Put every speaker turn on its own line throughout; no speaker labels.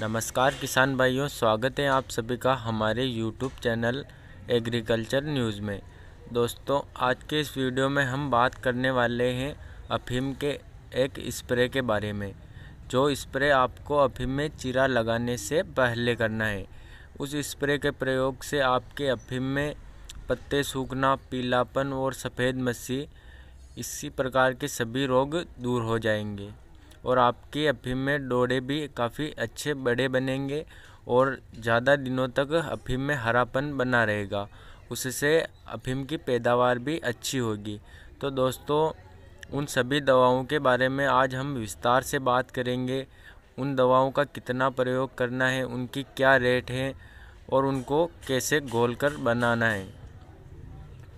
नमस्कार किसान भाइयों स्वागत है आप सभी का हमारे यूट्यूब चैनल एग्रीकल्चर न्यूज़ में दोस्तों आज के इस वीडियो में हम बात करने वाले हैं अफीम के एक स्प्रे के बारे में जो स्प्रे आपको अफीम में चीरा लगाने से पहले करना है उस स्प्रे के प्रयोग से आपके अफीम में पत्ते सूखना पीलापन और सफ़ेद मस्सी इसी प्रकार के सभी रोग दूर हो जाएंगे और आपके अफीम में डोडे भी काफ़ी अच्छे बड़े बनेंगे और ज़्यादा दिनों तक अफीम में हरापन बना रहेगा उससे अफीम की पैदावार भी अच्छी होगी तो दोस्तों उन सभी दवाओं के बारे में आज हम विस्तार से बात करेंगे उन दवाओं का कितना प्रयोग करना है उनकी क्या रेट है और उनको कैसे घोल कर बनाना है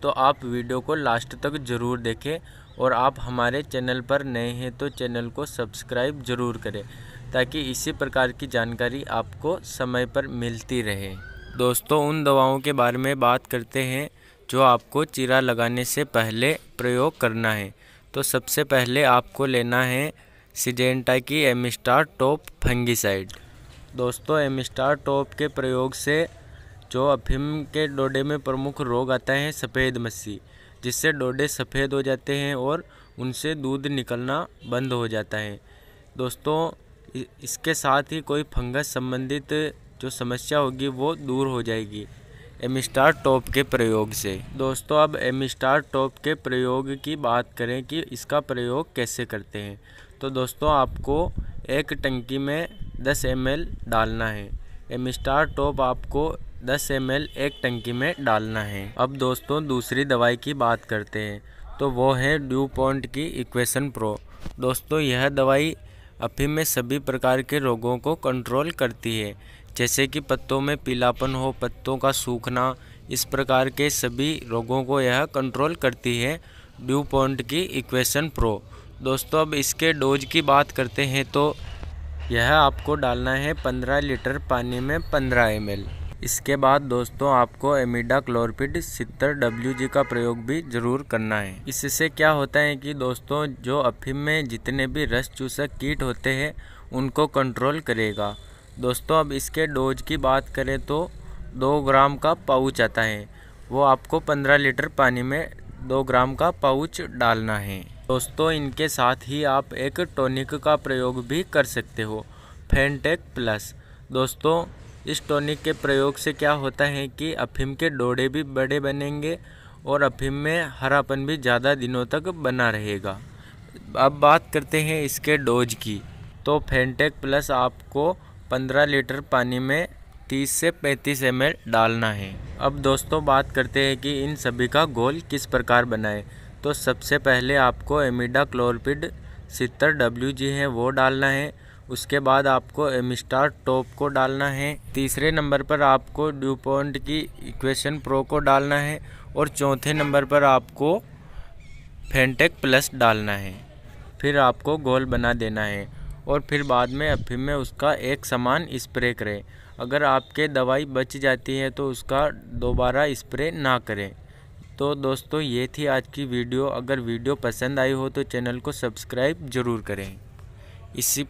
तो आप वीडियो को लास्ट तक ज़रूर देखें और आप हमारे चैनल पर नए हैं तो चैनल को सब्सक्राइब ज़रूर करें ताकि इसी प्रकार की जानकारी आपको समय पर मिलती रहे दोस्तों उन दवाओं के बारे में बात करते हैं जो आपको चीरा लगाने से पहले प्रयोग करना है तो सबसे पहले आपको लेना है सिजेंटा की एमिस्टार टॉप फंगिसाइड दोस्तों एमिस्टार टॉप के प्रयोग से जो अफिम के डोडे में प्रमुख रोग आता है सफ़ेद मस्सी जिससे डोडे सफ़ेद हो जाते हैं और उनसे दूध निकलना बंद हो जाता है दोस्तों इसके साथ ही कोई फंगस संबंधित जो समस्या होगी वो दूर हो जाएगी एमिस्टार टॉप के प्रयोग से दोस्तों अब एमिस्टार टॉप के प्रयोग की बात करें कि इसका प्रयोग कैसे करते हैं तो दोस्तों आपको एक टंकी में 10 एम डालना है एमिस्टार टॉप आपको दस एम एक टंकी में डालना है अब दोस्तों दूसरी दवाई की बात करते हैं तो वो है ड्यू पॉइंट की इक्वेशन प्रो दोस्तों यह दवाई अफीम में सभी प्रकार के रोगों को कंट्रोल करती है जैसे कि पत्तों में पीलापन हो पत्तों का सूखना इस प्रकार के सभी रोगों को यह कंट्रोल करती है ड्यू पॉइंट की इक्वेशन प्रो दोस्तों अब इसके डोज की बात करते हैं तो यह आपको डालना है 15 लीटर पानी में 15 एम इसके बाद दोस्तों आपको एमिडा क्लोरपिड सितर डब्ल्यू जी का प्रयोग भी जरूर करना है इससे क्या होता है कि दोस्तों जो अफीम में जितने भी रस चूसक कीट होते हैं उनको कंट्रोल करेगा दोस्तों अब इसके डोज की बात करें तो दो ग्राम का पाउच आता है वो आपको पंद्रह लीटर पानी में दो ग्राम का पाउच डालना है दोस्तों इनके साथ ही आप एक टॉनिक का प्रयोग भी कर सकते हो फेंटेक प्लस दोस्तों इस टॉनिक के प्रयोग से क्या होता है कि अफीम के डोड़े भी बड़े बनेंगे और अफीम में हरापन भी ज़्यादा दिनों तक बना रहेगा अब बात करते हैं इसके डोज की तो फेंटेक प्लस आपको 15 लीटर पानी में 30 से 35 एम डालना है अब दोस्तों बात करते हैं कि इन सभी का गोल किस प्रकार बनाए तो सबसे पहले आपको एमिडा क्लोरपिड सितर डब्ल्यू जी है वो डालना है उसके बाद आपको एमिस्टार टॉप को डालना है तीसरे नंबर पर आपको ड्यूपॉन्ट की इक्वेशन प्रो को डालना है और चौथे नंबर पर आपको फेंटेक प्लस डालना है फिर आपको गोल बना देना है और फिर बाद में अफीम में उसका एक समान स्प्रे करें अगर आपके दवाई बच जाती है तो उसका दोबारा स्प्रे ना करें तो दोस्तों ये थी आज की वीडियो अगर वीडियो पसंद आई हो तो चैनल को सब्सक्राइब ज़रूर करें इसी